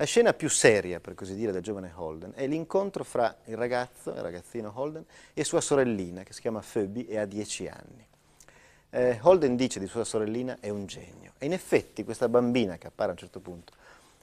La scena più seria, per così dire, del giovane Holden è l'incontro fra il ragazzo, il ragazzino Holden, e sua sorellina, che si chiama Phoebe e ha dieci anni. Eh, Holden dice di sua sorellina è un genio. E in effetti questa bambina che appare a un certo punto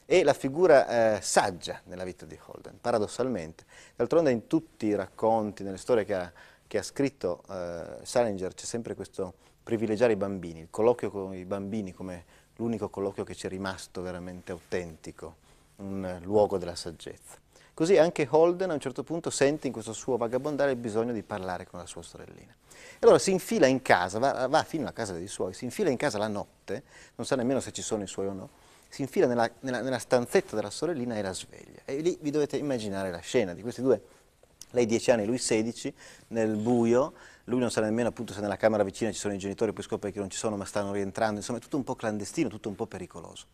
è la figura eh, saggia nella vita di Holden, paradossalmente. D'altronde in tutti i racconti, nelle storie che ha, che ha scritto eh, Salinger, c'è sempre questo privilegiare i bambini, il colloquio con i bambini come l'unico colloquio che ci è rimasto veramente autentico un luogo della saggezza. Così anche Holden a un certo punto sente in questo suo vagabondare il bisogno di parlare con la sua sorellina. E Allora si infila in casa, va, va fino a casa dei suoi, si infila in casa la notte, non sa nemmeno se ci sono i suoi o no, si infila nella, nella, nella stanzetta della sorellina e la sveglia. E lì vi dovete immaginare la scena di questi due lei 10 anni, lui 16, nel buio, lui non sa nemmeno appunto se nella camera vicina ci sono i genitori, poi scopre che non ci sono ma stanno rientrando, insomma è tutto un po' clandestino, tutto un po' pericoloso.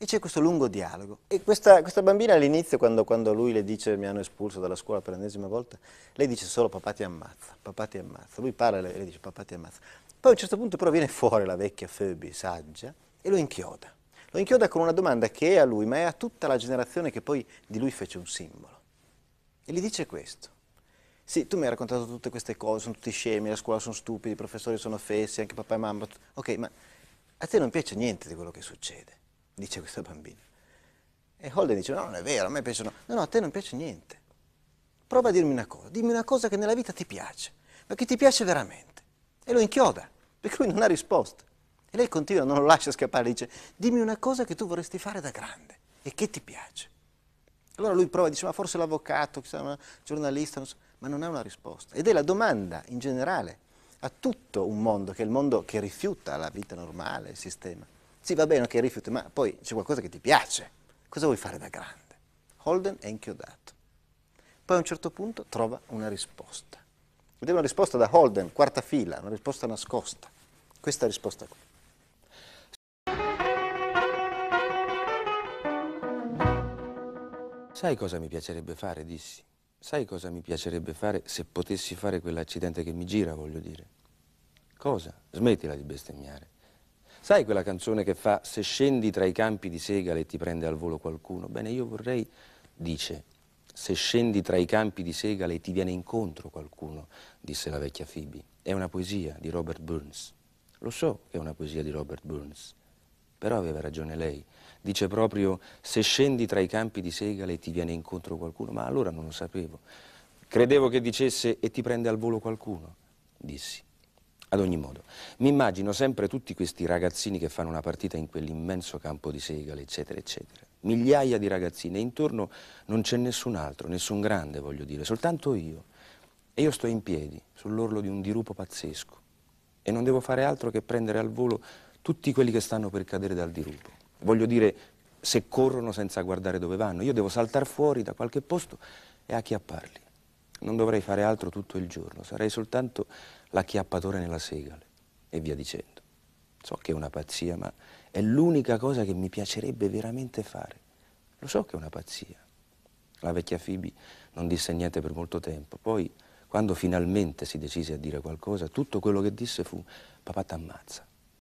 E c'è questo lungo dialogo. E questa, questa bambina all'inizio, quando, quando, lui le dice mi hanno espulso dalla scuola per l'ennesima volta, lei dice solo papà ti ammazza, papà ti ammazza. Lui parla e le dice papà ti ammazza. Poi a un certo punto però viene fuori la vecchia Phoebe, saggia, e lo inchioda. Lo inchioda con una domanda che è a lui, ma è a tutta la generazione che poi di lui fece un simbolo. E gli dice questo. Sì, tu mi hai raccontato tutte queste cose, sono tutti scemi, la scuola sono stupidi, i professori sono fessi, anche papà e mamma. Ok, ma a te non piace niente di quello che succede dice questa bambina. E Holden dice, no, non è vero, a me piacciono. No, no, a te non piace niente. Prova a dirmi una cosa, dimmi una cosa che nella vita ti piace, ma che ti piace veramente. E lo inchioda, perché lui non ha risposta. E lei continua, non lo lascia scappare, dice, dimmi una cosa che tu vorresti fare da grande e che ti piace. Allora lui prova, dice, ma forse l'avvocato, chissà, un giornalista, non so, ma non ha una risposta. Ed è la domanda in generale a tutto un mondo, che è il mondo che rifiuta la vita normale, il sistema. Sì, va bene ok, rifiuti, ma poi c'è qualcosa che ti piace. Cosa vuoi fare da grande? Holden è inchiodato. Poi a un certo punto trova una risposta. Ed una risposta da Holden, quarta fila, una risposta nascosta. Questa risposta qui. Sai cosa mi piacerebbe fare, dissi. Sai cosa mi piacerebbe fare se potessi fare quell'accidente che mi gira, voglio dire. Cosa? Smettila di bestemmiare. Sai quella canzone che fa Se scendi tra i campi di segale e ti prende al volo qualcuno? Bene, io vorrei, dice, se scendi tra i campi di segale e ti viene incontro qualcuno, disse la vecchia Phoebe. È una poesia di Robert Burns. Lo so che è una poesia di Robert Burns, però aveva ragione lei. Dice proprio se scendi tra i campi di segale e ti viene incontro qualcuno, ma allora non lo sapevo. Credevo che dicesse e ti prende al volo qualcuno, dissi. Ad ogni modo, mi immagino sempre tutti questi ragazzini che fanno una partita in quell'immenso campo di segale, eccetera, eccetera. Migliaia di ragazzini e intorno non c'è nessun altro, nessun grande, voglio dire, soltanto io. E io sto in piedi, sull'orlo di un dirupo pazzesco. E non devo fare altro che prendere al volo tutti quelli che stanno per cadere dal dirupo. Voglio dire, se corrono senza guardare dove vanno, io devo saltare fuori da qualche posto e acchiapparli. Non dovrei fare altro tutto il giorno, sarei soltanto l'acchiappatore nella segale e via dicendo. So che è una pazzia, ma è l'unica cosa che mi piacerebbe veramente fare. Lo so che è una pazzia. La vecchia Fibi non disse niente per molto tempo, poi quando finalmente si decise a dire qualcosa, tutto quello che disse fu papà t'ammazza.